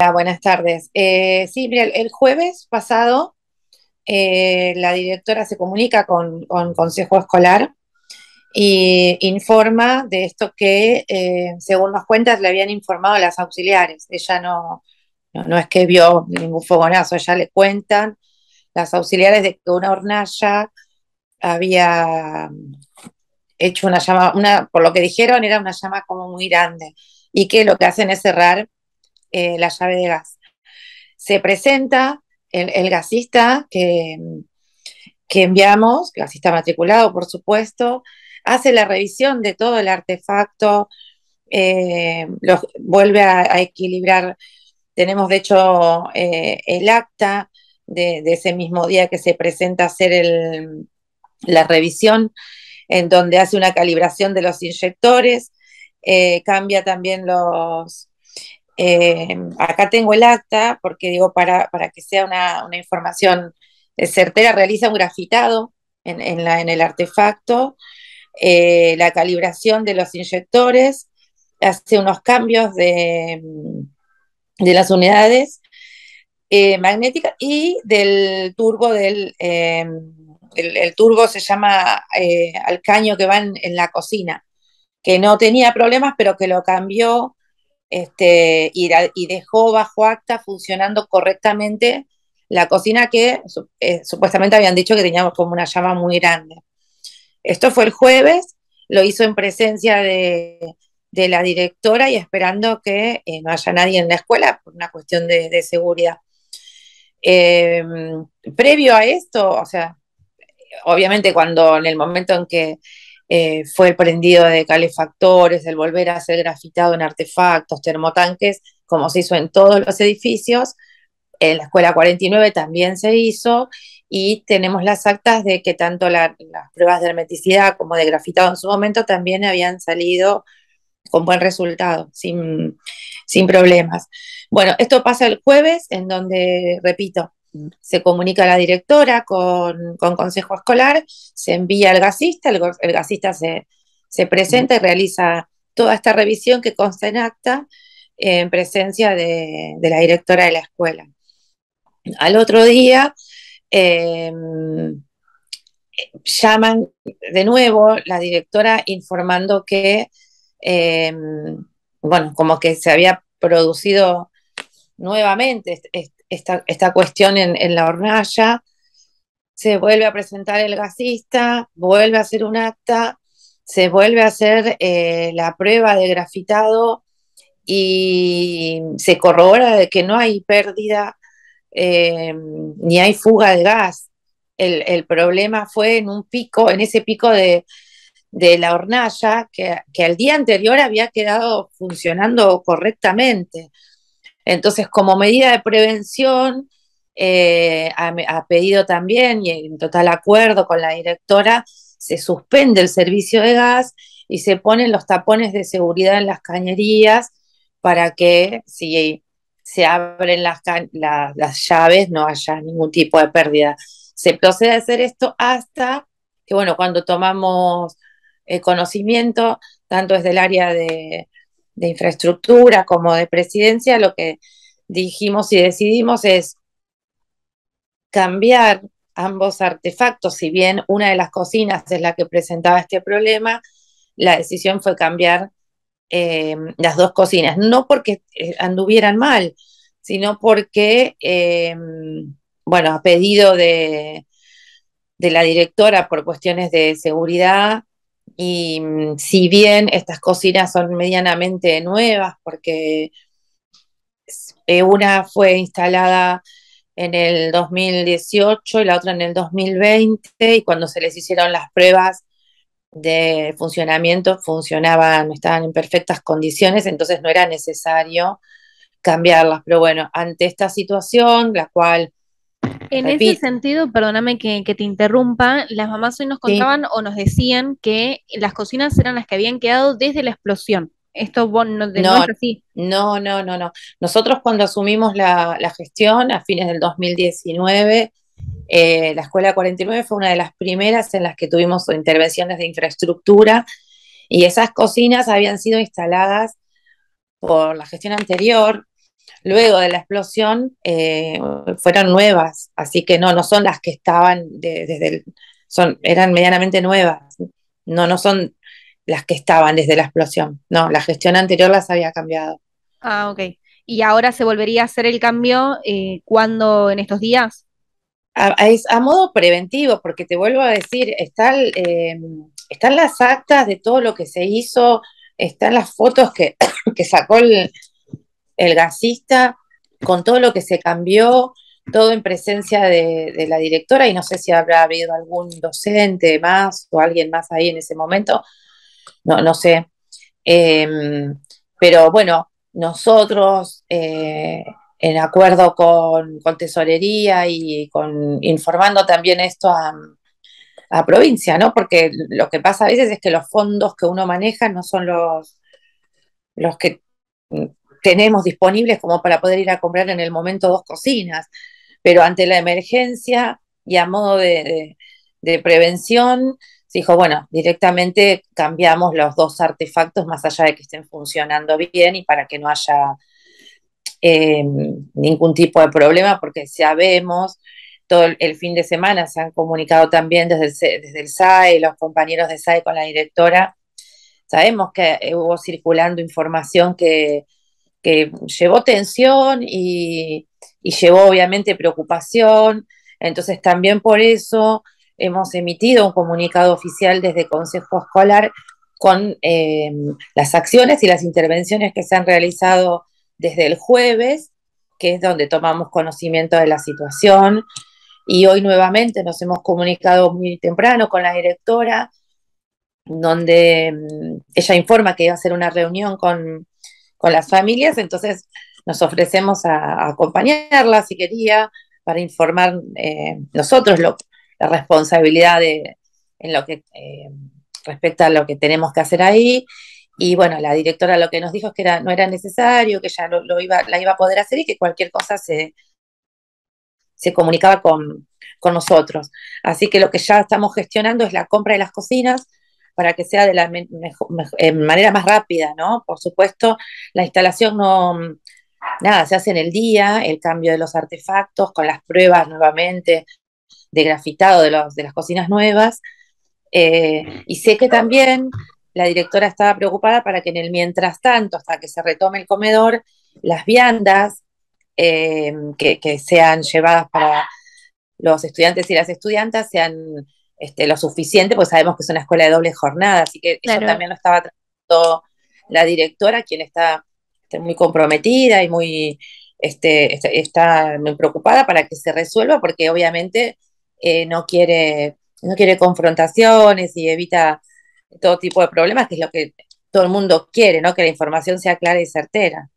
Ah, buenas tardes. Eh, sí, el jueves pasado eh, la directora se comunica con, con Consejo Escolar e informa de esto que, eh, según las cuentas, le habían informado las auxiliares. Ella no, es que vio ningún fogonazo, ella le cuentan las auxiliares de que una hornalla había hecho una llama, una, por lo que dijeron era una llama como muy grande y que lo que hacen es cerrar eh, la llave de gas. Se presenta el, gasista que, que enviamos, gasista matriculado, por supuesto, hace la revisión de todo el artefacto, eh, vuelve a, equilibrar. Tenemos, de hecho, eh, el acta de, ese mismo día que se presenta hacer la revisión, en donde hace una calibración de los inyectores, cambia también los, Em, acá tengo el acta, porque digo, para, que sea una, información eh, certera, realiza un grafitado en, la, en el artefacto, eh, la calibración de los inyectores, hace unos cambios de, las unidades eh, magnéticas y del turbo del... Em, el, turbo se llama al caño que va en la cocina, que no tenía problemas, pero que lo cambió este, y, dejó bajo acta funcionando correctamente la cocina que eh, supuestamente habían dicho que teníamos como una llama muy grande. Esto fue el jueves, lo hizo en presencia de, la directora y esperando que eh, no haya nadie en la escuela por una cuestión de, seguridad. Eh, previo a esto, o sea, obviamente cuando en el momento en que eh, fue el prendido de calefactores, el volver a hacer grafitado en artefactos, termotanques, como se hizo en todos los edificios. En la escuela 49 también se hizo y tenemos las actas de que tanto las pruebas de hermeticidad como de grafitado en su momento también habían salido con buen resultado, sin problemas. Bueno, esto pasa el jueves, en donde, repito, se comunica la directora con, consejo escolar, se envía al gasista, el, gasista se, presenta y realiza toda esta revisión que consta en acta en presencia de, la directora de la escuela. Al otro día em, llaman de nuevo la directora informando que, em, bueno, como que se había producido nuevamente este esta, cuestión en, la hornalla, se vuelve a presentar el gasista, vuelve a hacer un acta, se vuelve a hacer eh, la prueba de grafitado y se corrobora de que no hay pérdida eh, ni hay fuga de gas. El, problema fue en un pico, en ese pico de, la hornalla, que, al día anterior había quedado funcionando correctamente. Entonces, como medida de prevención, ha eh, pedido también y en total acuerdo con la directora, se suspende el servicio de gas y se ponen los tapones de seguridad en las cañerías para que si se abren las, llaves no haya ningún tipo de pérdida. Se procede a hacer esto hasta que, bueno, cuando tomamos eh, conocimiento, tanto desde el área de, de infraestructura como de presidencia, lo que dijimos y decidimos es cambiar ambos artefactos. Si bien una de las cocinas es la que presentaba este problema, la decisión fue cambiar eh, las dos cocinas. No porque eh, anduvieran mal, sino porque, eh, bueno, a pedido de, de la directora por cuestiones de seguridad, y mm, si bien estas cocinas son medianamente nuevas, porque eh, una fue instalada en el 2018 y la otra en el 2020, y cuando se les hicieron las pruebas de funcionamiento funcionaban, estaban en perfectas condiciones, entonces no era necesario cambiarlas. Pero bueno, ante esta situación, la cual en ese sentido, perdóname que, te interrumpa, las mamás hoy nos contaban o nos decían que las cocinas eran las que habían quedado desde la explosión. Esto vos no, de no, no, así. No, no, no, Nosotros cuando asumimos la, gestión a fines del 2019, eh, la Escuela 49 fue una de las primeras en las que tuvimos intervenciones de infraestructura y esas cocinas habían sido instaladas por la gestión anterior, luego de la explosión eh, fueron nuevas, así que no, no son las que estaban desde el, son, eran medianamente nuevas, no, no son las que estaban desde la explosión, no, la gestión anterior las había cambiado. Ah, ok. ¿Y ahora se volvería a hacer el cambio eh, cuando en estos días? A, modo preventivo, porque te vuelvo a decir, eh, están las actas de todo lo que se hizo, están las fotos que, que sacó el, el gasista, con todo lo que se cambió, todo en presencia de, la directora y no sé si habrá habido algún docente más o alguien más ahí en ese momento, no, no sé. Em, pero bueno, nosotros, eh, en acuerdo con, tesorería y con informando también esto a, a, provincia, ¿no? Porque lo que pasa a veces es que los fondos que uno maneja no son los, los que tenemos disponibles como para poder ir a comprar en el momento dos cocinas, pero ante la emergencia y a modo de, prevención, se dijo, bueno, directamente cambiamos los dos artefactos más allá de que estén funcionando bien y para que no haya eh, ningún tipo de problema, porque sabemos, todo el fin de semana se han comunicado también desde desde el SAE, los compañeros de SAE con la directora, sabemos que eh, hubo circulando información que que llevó tensión y, llevó obviamente preocupación. Entonces también por eso hemos emitido un comunicado oficial desde Consejo Escolar con eh, las acciones y las intervenciones que se han realizado desde el jueves, que es donde tomamos conocimiento de la situación. Y hoy nuevamente nos hemos comunicado muy temprano con la directora, donde mm, ella informa que iba a hacer una reunión con con las familias, entonces nos ofrecemos a, acompañarla si quería, para informar eh, nosotros lo, la responsabilidad de, en lo que eh, respecta a lo que tenemos que hacer ahí. Y bueno, la directora lo que nos dijo es que era, no era necesario, que ya lo, iba, la iba a poder hacer y que cualquier cosa se, se comunicaba con nosotros. Así que lo que ya estamos gestionando es la compra de las cocinas, para que sea de la eh, manera más rápida, ¿no? Por supuesto, la instalación no, nada, se hace en el día, el cambio de los artefactos, con las pruebas nuevamente de grafitado de, los, de las cocinas nuevas. Eh, y sé que también la directora estaba preocupada para que en el mientras tanto, hasta que se retome el comedor, las viandas eh, que, que, sean llevadas para los estudiantes y las estudiantes sean este, lo suficiente, pues sabemos que es una escuela de doble jornada, así que eso también lo estaba tratando la directora, quien está, este, muy comprometida y muy este, este muy preocupada para que se resuelva, porque obviamente eh, no, quiere, no quiere confrontaciones y evita todo tipo de problemas, que es lo que todo el mundo quiere, ¿no? Que la información sea clara y certera.